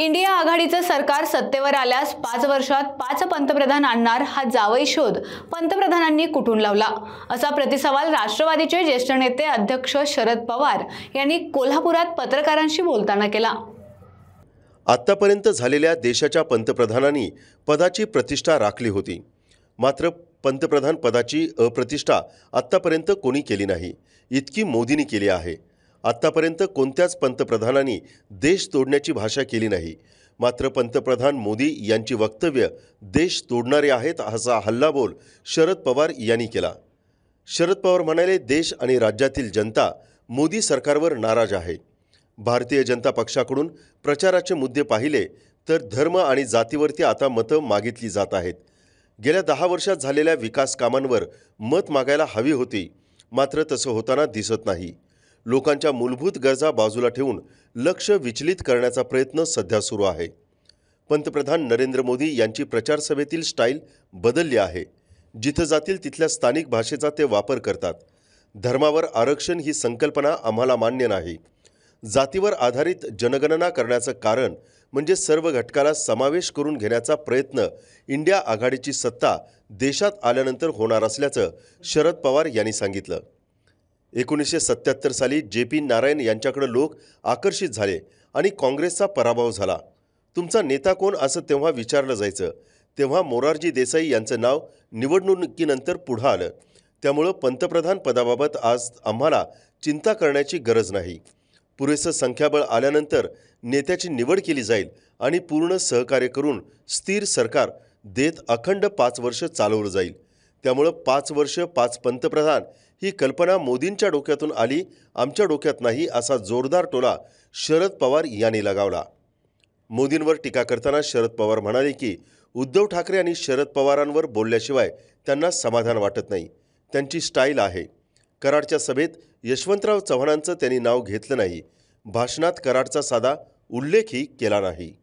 India आघाडीचं सरकार सत्तेवर आल्यास पाच वर्षात पाच पंतप्रधान आणणार हा जावई शोध पंतप्रधानांनी कुठून लावला असा प्रतिसवाल राष्ट्रवादीचे ज्येष्ठ नेते अध्यक्ष शरद पवार यांनी कोल्हापुरात पत्रकारांशी बोलताना केला आत्तापर्यंत झालेल्या देशाच्या पंतप्रधानांनी पदाची प्रतिष्ठा राखली होती मात्र पंतप्रधान पदाची अप्रतिष्ठा आत्तापर्यंत कोणी केली नाही इतकी मोदींनी केली आहे आत्तापर्यंत कोणत्याच पंतप्रधानांनी देश तोडण्याची भाषा केली नाही मात्र पंतप्रधान मोदी यांची वक्तव्य देश तोडणारे आहेत असा हल्लाबोल शरद पवार यांनी केला शरद पवार म्हणाले देश आणि राज्यातील जनता मोदी सरकारवर नाराज आहे भारतीय जनता पक्षाकडून प्रचाराचे मुद्दे पाहिले तर धर्म आणि जातीवरती आता मतं मागितली जात आहेत गेल्या दहा वर्षात झालेल्या विकास कामांवर मत मागायला हवी होती मात्र तसं होताना दिसत नाही लोकांच्या मूलभूत गरजा बाजूला ठेवून लक्ष विचलित करण्याचा प्रयत्न सध्या सुरू आहे पंतप्रधान नरेंद्र मोदी यांची प्रचारसभेतील स्टाईल बदलली आहे जिथं जातील तिथल्या स्थानिक भाषेचा ते वापर करतात धर्मावर आरक्षण ही संकल्पना आम्हाला मान्य नाही जातीवर आधारित जनगणना करण्याचं कारण म्हणजे सर्व घटकाला समावेश करून घेण्याचा प्रयत्न इंडिया आघाडीची सत्ता देशात आल्यानंतर होणार असल्याचं शरद पवार यांनी सांगितलं एकोणीसशे सत्त्याहत्तर साली जे पी नारायण यांच्याकडे लोक आकर्षित झाले आणि काँग्रेसचा पराभव झाला तुमचा नेता कोण असं तेव्हा विचारलं जायचं तेव्हा मोरारजी देसाई यांचं नाव निवडणुकीनंतर पुढं आलं त्यामुळं पंतप्रधान पदाबाबत आज आम्हाला चिंता करण्याची गरज नाही पुरेसं संख्याबळ आल्यानंतर नेत्याची निवड केली जाईल आणि पूर्ण सहकार्य करून स्थिर सरकार देत अखंड पाच वर्ष चालवलं जाईल त्यामुळं पाच वर्ष पाच पंतप्रधान ही कल्पना मोदींच्या डोक्यातून आली आमच्या डोक्यात नाही असा जोरदार टोला शरद पवार यांनी लगावला मोदींवर टीका करताना शरद पवार म्हणाले की उद्धव ठाकरे आणि शरद पवारांवर बोलल्याशिवाय त्यांना समाधान वाटत नाही त्यांची स्टाईल आहे कराडच्या सभेत यशवंतराव चव्हाणांचं त्यांनी नाव घेतलं नाही भाषणात कराडचा साधा उल्लेखही केला नाही